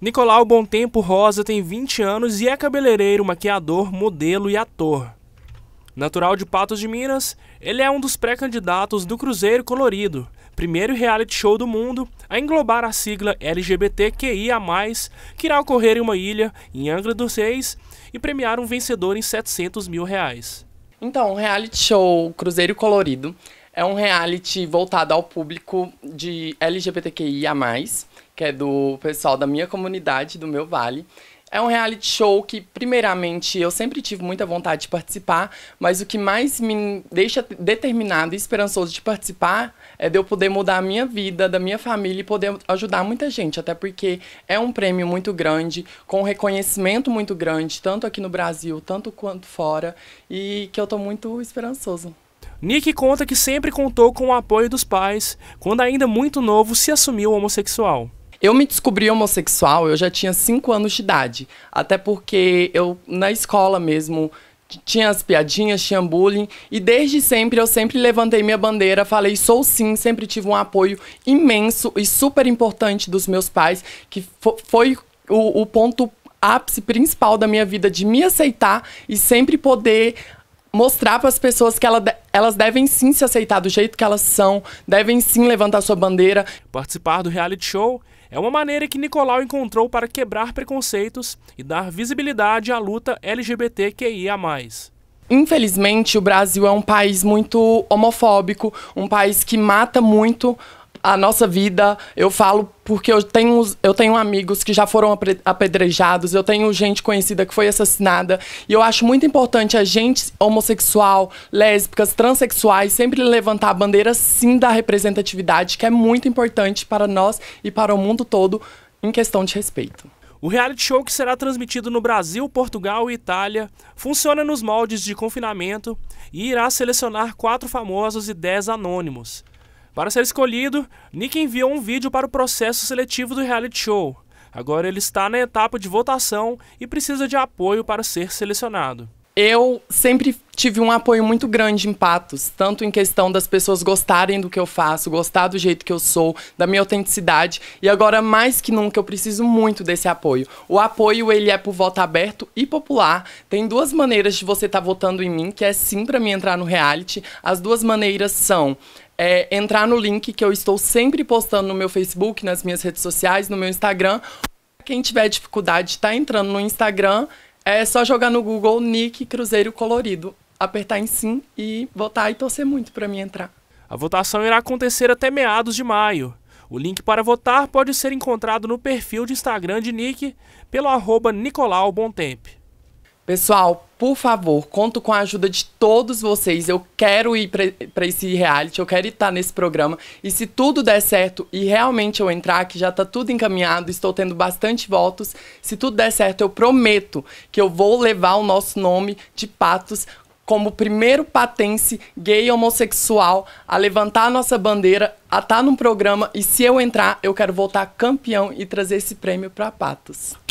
Nicolau Tempo Rosa tem 20 anos e é cabeleireiro, maquiador, modelo e ator. Natural de Patos de Minas, ele é um dos pré-candidatos do Cruzeiro Colorido, primeiro reality show do mundo a englobar a sigla LGBTQIA+, que irá ocorrer em uma ilha, em Angra dos Reis, e premiar um vencedor em 700 mil reais. Então, o reality show Cruzeiro Colorido é um reality voltado ao público de LGBTQIA, que é do pessoal da minha comunidade, do meu vale. É um reality show que, primeiramente, eu sempre tive muita vontade de participar, mas o que mais me deixa determinado e esperançoso de participar é de eu poder mudar a minha vida, da minha família e poder ajudar muita gente, até porque é um prêmio muito grande, com reconhecimento muito grande, tanto aqui no Brasil, tanto quanto fora, e que eu estou muito esperançoso. Nick conta que sempre contou com o apoio dos pais quando, ainda muito novo, se assumiu homossexual. Eu me descobri homossexual, eu já tinha 5 anos de idade. Até porque eu, na escola mesmo, tinha as piadinhas, tinha bullying. E desde sempre eu sempre levantei minha bandeira, falei sou sim, sempre tive um apoio imenso e super importante dos meus pais, que fo foi o, o ponto ápice principal da minha vida de me aceitar e sempre poder mostrar para as pessoas que ela, elas devem sim se aceitar do jeito que elas são, devem sim levantar sua bandeira. Participar do reality show é uma maneira que Nicolau encontrou para quebrar preconceitos e dar visibilidade à luta LGBTQIA. Infelizmente, o Brasil é um país muito homofóbico, um país que mata muito a nossa vida, eu falo porque eu tenho, eu tenho amigos que já foram apedrejados, eu tenho gente conhecida que foi assassinada, e eu acho muito importante a gente homossexual, lésbicas, transexuais, sempre levantar a bandeira sim da representatividade, que é muito importante para nós e para o mundo todo em questão de respeito. O reality show que será transmitido no Brasil, Portugal e Itália funciona nos moldes de confinamento e irá selecionar quatro famosos e dez anônimos. Para ser escolhido, Nick enviou um vídeo para o processo seletivo do reality show. Agora ele está na etapa de votação e precisa de apoio para ser selecionado eu sempre tive um apoio muito grande em Patos, tanto em questão das pessoas gostarem do que eu faço, gostar do jeito que eu sou, da minha autenticidade, e agora mais que nunca eu preciso muito desse apoio. O apoio ele é por voto aberto e popular. Tem duas maneiras de você estar tá votando em mim, que é sim para mim entrar no reality. As duas maneiras são é, entrar no link que eu estou sempre postando no meu Facebook, nas minhas redes sociais, no meu Instagram. Quem tiver dificuldade está entrando no Instagram é só jogar no Google Nick Cruzeiro Colorido, apertar em sim e votar e torcer muito para mim entrar. A votação irá acontecer até meados de maio. O link para votar pode ser encontrado no perfil de Instagram de Nick pelo arroba Nicolau Pessoal, por favor, conto com a ajuda de todos vocês. Eu quero ir para esse reality, eu quero estar nesse programa. E se tudo der certo e realmente eu entrar, que já está tudo encaminhado, estou tendo bastante votos. Se tudo der certo, eu prometo que eu vou levar o nosso nome de Patos como primeiro patense gay homossexual a levantar a nossa bandeira, a estar tá num programa. E se eu entrar, eu quero voltar campeão e trazer esse prêmio para Patos.